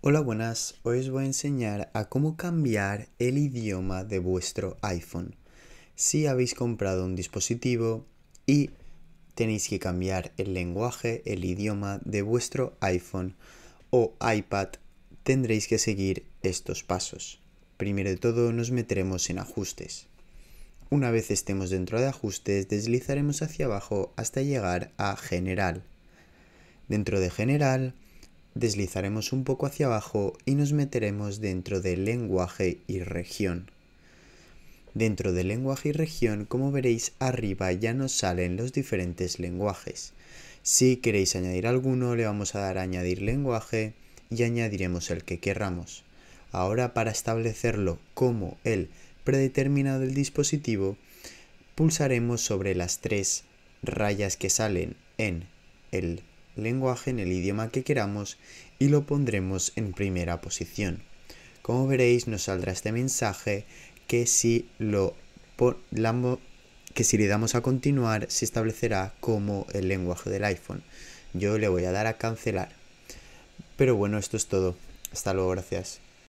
Hola buenas, hoy os voy a enseñar a cómo cambiar el idioma de vuestro iPhone. Si habéis comprado un dispositivo y tenéis que cambiar el lenguaje, el idioma de vuestro iPhone o iPad, tendréis que seguir estos pasos. Primero de todo nos meteremos en ajustes. Una vez estemos dentro de ajustes, deslizaremos hacia abajo hasta llegar a general. Dentro de general, Deslizaremos un poco hacia abajo y nos meteremos dentro de lenguaje y región. Dentro de lenguaje y región, como veréis arriba ya nos salen los diferentes lenguajes. Si queréis añadir alguno, le vamos a dar a añadir lenguaje y añadiremos el que querramos. Ahora para establecerlo como el predeterminado del dispositivo, pulsaremos sobre las tres rayas que salen en el lenguaje en el idioma que queramos y lo pondremos en primera posición. Como veréis nos saldrá este mensaje que si, lo, que si le damos a continuar se establecerá como el lenguaje del iPhone. Yo le voy a dar a cancelar. Pero bueno, esto es todo. Hasta luego, gracias.